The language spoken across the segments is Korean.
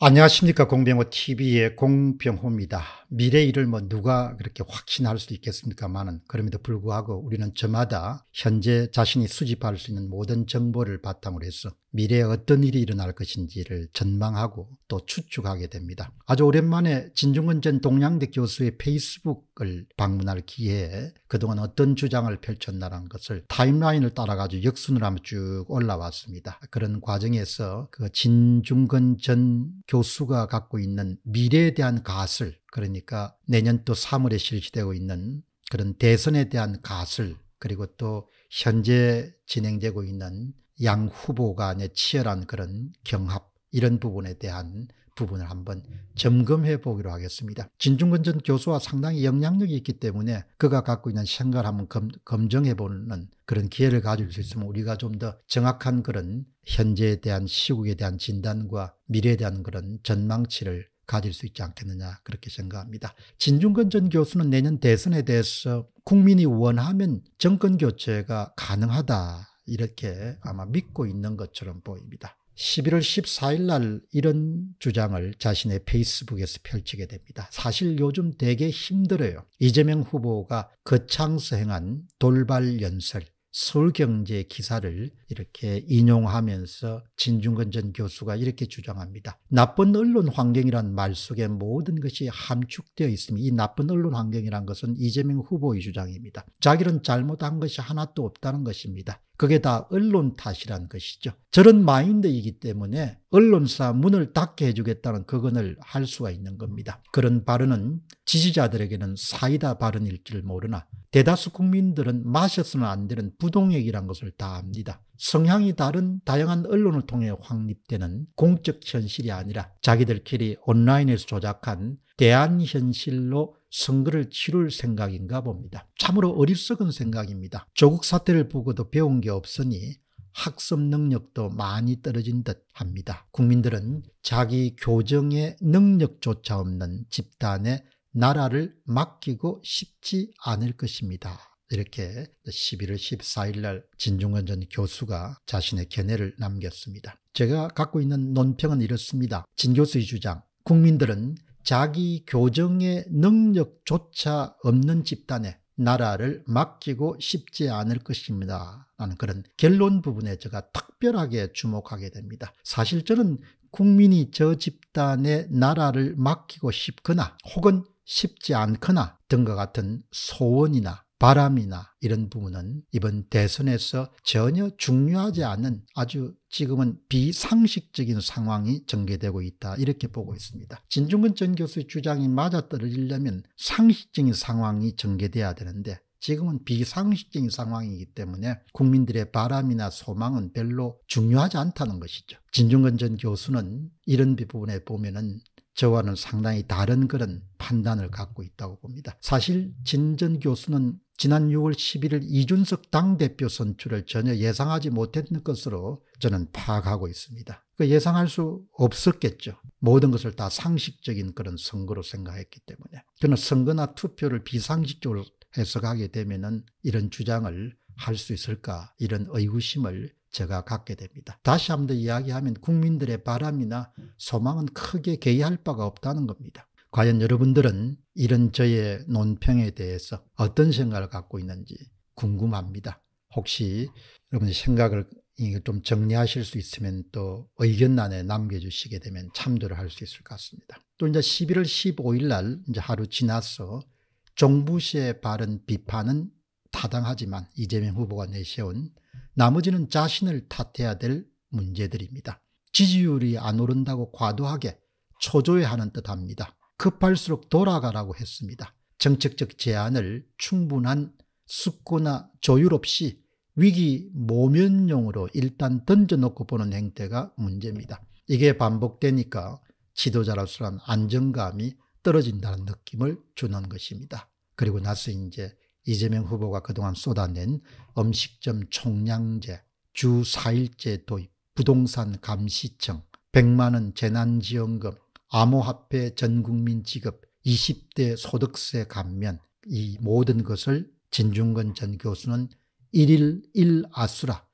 안녕하십니까 공병호 TV의 공병호입니다. 미래 일을 뭐 누가 그렇게 확신할 수 있겠습니까마는 그럼에도 불구하고 우리는 저마다 현재 자신이 수집할 수 있는 모든 정보를 바탕으로 해서 미래에 어떤 일이 일어날 것인지를 전망하고 또 추측하게 됩니다. 아주 오랜만에 진중근 전 동양대 교수의 페이스북을 방문할 기회에 그동안 어떤 주장을 펼쳤나라는 것을 타임라인을 따라가지고 역순을 하면 쭉 올라왔습니다. 그런 과정에서 그 진중근 전 교수가 갖고 있는 미래에 대한 가설 그러니까 내년 또 3월에 실시되고 있는 그런 대선에 대한 가설 그리고 또 현재 진행되고 있는 양 후보 간의 치열한 그런 경합 이런 부분에 대한 부분을 한번 점검해 보기로 하겠습니다. 진중근 전 교수와 상당히 영향력이 있기 때문에 그가 갖고 있는 생각을 한번 검, 정해 보는 그런 기회를 가질 수 있으면 우리가 좀 더 정확한 그런 현재에 대한 시국에 대한 진단과 미래에 대한 그런 전망치를 가질 수 있지 않겠느냐 그렇게 생각합니다. 진중근 전 교수는 내년 대선에 대해서 국민이 원하면 정권 교체가 가능하다 이렇게 아마 믿고 있는 것처럼 보입니다. 11월 14일 날 이런 주장을 자신의 페이스북에서 펼치게 됩니다. 사실 요즘 되게 힘들어요. 이재명 후보가 거창서 행한 돌발 연설 서울경제 기사를 이렇게 인용하면서 진중근 전 교수가 이렇게 주장합니다. 나쁜 언론 환경이란 말 속에 모든 것이 함축되어 있습니다. 이 나쁜 언론 환경이란 것은 이재명 후보의 주장입니다. 자기는 잘못한 것이 하나도 없다는 것입니다. 그게 다 언론 탓이란 것이죠. 저런 마인드이기 때문에 언론사 문을 닫게 해주겠다는 그건을 할 수가 있는 겁니다. 그런 발언은 지지자들에게는 사이다 발언일 줄 모르나 대다수 국민들은 마셔서는 안 되는 부동액이란 것을 다 압니다. 성향이 다른 다양한 언론을 통해 확립되는 공적 현실이 아니라 자기들끼리 온라인에서 조작한 대안 현실로 선거를 치룰 생각인가 봅니다. 참으로 어리석은 생각입니다. 조국 사태를 보고도 배운 게 없으니 학습 능력도 많이 떨어진 듯 합니다. 국민들은 자기 교정의 능력조차 없는 집단에 나라를 맡기고 싶지 않을 것입니다. 이렇게 11월 14일 날 진중권 전 교수가 자신의 견해를 남겼습니다. 제가 갖고 있는 논평은 이렇습니다. 진 교수의 주장, 국민들은 자기 교정의 능력조차 없는 집단에 나라를 맡기고 싶지 않을 것입니다. 라는 그런 결론 부분에 제가 특별하게 주목하게 됩니다. 사실 저는 국민이 저 집단에 나라를 맡기고 싶거나 혹은 쉽지 않거나 등과 같은 소원이나 바람이나 이런 부분은 이번 대선에서 전혀 중요하지 않은 아주 지금은 비상식적인 상황이 전개되고 있다 이렇게 보고 있습니다. 진중근 전 교수의 주장이 맞아떨어지려면 상식적인 상황이 전개돼야 되는데 지금은 비상식적인 상황이기 때문에 국민들의 바람이나 소망은 별로 중요하지 않다는 것이죠. 진중근 전 교수는 이런 부분에 보면은 저와는 상당히 다른 그런 판단을 갖고 있다고 봅니다. 사실 진전 교수는 지난 6월 11일 이준석 당대표 선출을 전혀 예상하지 못했는 것으로 저는 파악하고 있습니다. 그 예상할 수 없었겠죠. 모든 것을 다 상식적인 그런 선거로 생각했기 때문에. 저는 선거나 투표를 비상식적으로 해석하게 되면은 이런 주장을 할 수 있을까 이런 의구심을 제가 갖게 됩니다. 다시 한번 더 이야기하면 국민들의 바람이나 소망은 크게 개의할 바가 없다는 겁니다. 과연 여러분들은 이런 저의 논평에 대해서 어떤 생각을 갖고 있는지 궁금합니다. 혹시 여러분 생각을 좀 정리하실 수 있으면 또 의견란에 남겨주시게 되면 참조를 할 수 있을 것 같습니다. 또 이제 11월 15일 날 이제 하루 지나서 정부시에 바른 비판은 타당하지만 이재명 후보가 내세운 나머지는 자신을 탓해야 될 문제들입니다. 지지율이 안 오른다고 과도하게 초조해하는 듯합니다. 급할수록 돌아가라고 했습니다. 정책적 제안을 충분한 숙고나 조율 없이 위기 모면용으로 일단 던져놓고 보는 행태가 문제입니다. 이게 반복되니까 지도자로서는 안정감이 떨어진다는 느낌을 주는 것입니다. 그리고 나서 이제 이재명 후보가 그동안 쏟아낸 음식점 총량제, 주 4일제 도입, 부동산 감시청, 100만원 재난지원금, 암호화폐 전국민 지급, 20대 소득세 감면 이 모든 것을 진중근 전 교수는 일일 일아수라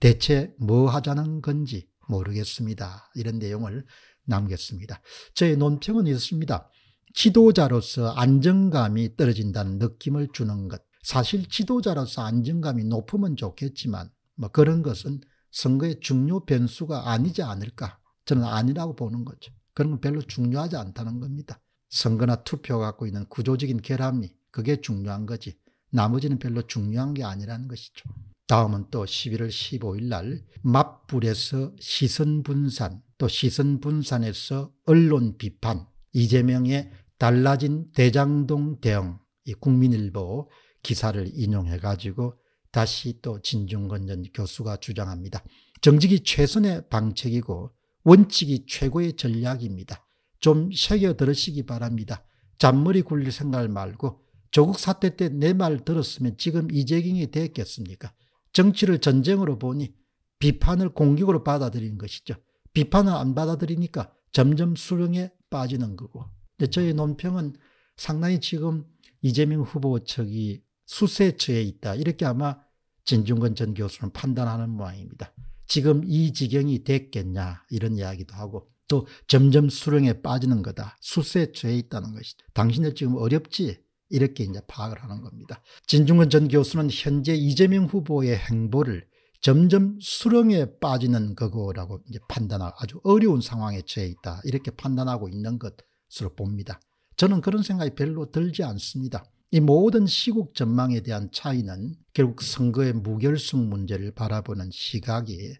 대체 뭐 하자는 건지 모르겠습니다. 이런 내용을 남겼습니다. 저의 논평은 이렇습니다 지도자로서 안정감이 떨어진다는 느낌을 주는 것. 사실 지도자로서 안정감이 높으면 좋겠지만 뭐 그런 것은 선거의 중요 변수가 아니지 않을까. 저는 아니라고 보는 거죠. 그런 건 별로 중요하지 않다는 겁니다. 선거나 투표 갖고 있는 구조적인 결함이 그게 중요한 거지 나머지는 별로 중요한 게 아니라는 것이죠. 다음은 또 11월 15일 날 맞불에서 시선 분산 또 시선 분산에서 언론 비판 이재명의 달라진 대장동 대응 이 국민일보 기사를 인용해 가지고 다시 또 진중건 전 교수가 주장합니다. 정직이 최선의 방책이고 원칙이 최고의 전략입니다. 좀 새겨 들으시기 바랍니다. 잔머리 굴릴 생각 말고 조국 사태 때 내 말 들었으면 지금 이재경이 됐겠습니까? 정치를 전쟁으로 보니 비판을 공격으로 받아들이 것이죠. 비판을 안 받아들이니까 점점 수렁에 빠지는 거고. 근데 저희 논평은 상당히 지금 이재명 후보 측이 수세처에 있다. 이렇게 아마 진중근 전 교수는 판단하는 모양입니다. 지금 이 지경이 됐겠냐 이런 이야기도 하고 또 점점 수렁에 빠지는 거다. 수세 에 처해 있다는 것이 당신들 지금 어렵지? 이렇게 이제 파악을 하는 겁니다. 진중근 전 교수는 현재 이재명 후보의 행보를 점점 수렁에 빠지는 거고라고 이제 판단하고 아주 어려운 상황에 처해 있다. 이렇게 판단하고 있는 것으로 봅니다. 저는 그런 생각이 별로 들지 않습니다. 이 모든 시국 전망에 대한 차이는 결국 선거의 무결승 문제를 바라보는 시각이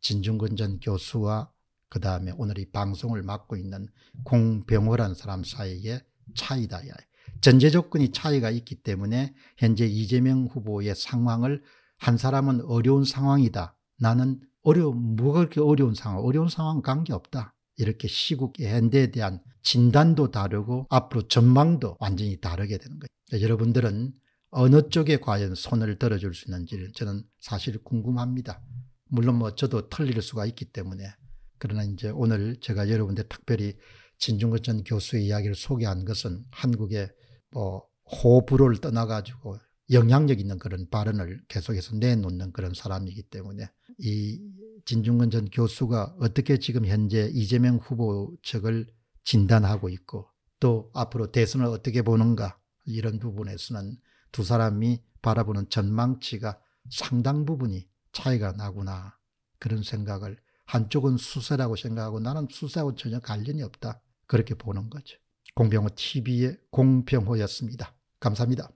진중근 전 교수와 그 다음에 오늘 이 방송을 맡고 있는 공병호란 사람 사이의 차이다. 전제 조건이 차이가 있기 때문에 현재 이재명 후보의 상황을 한 사람은 어려운 상황이다. 나는 어려운, 뭐가 그렇게 어려운 상황, 어려운 상황 은 관계없다. 이렇게 시국 현대에 대한 진단도 다르고 앞으로 전망도 완전히 다르게 되는 거예요. 그러니까 여러분들은 어느 쪽에 과연 손을 들어줄 수 있는지를 저는 사실 궁금합니다. 물론 뭐 저도 틀릴 수가 있기 때문에 그러나 이제 오늘 제가 여러분들 특별히 진중근 전 교수의 이야기를 소개한 것은 한국의 뭐 호불호를 떠나가지고 영향력 있는 그런 발언을 계속해서 내놓는 그런 사람이기 때문에 이 진중근 전 교수가 어떻게 지금 현재 이재명 후보 측을 진단하고 있고 또 앞으로 대선을 어떻게 보는가 이런 부분에서는 두 사람이 바라보는 전망치가 상당 부분이 차이가 나구나 그런 생각을 한쪽은 수세라고 생각하고 나는 수세하고 전혀 관련이 없다 그렇게 보는 거죠. 공병호 TV의 공병호였습니다. 감사합니다.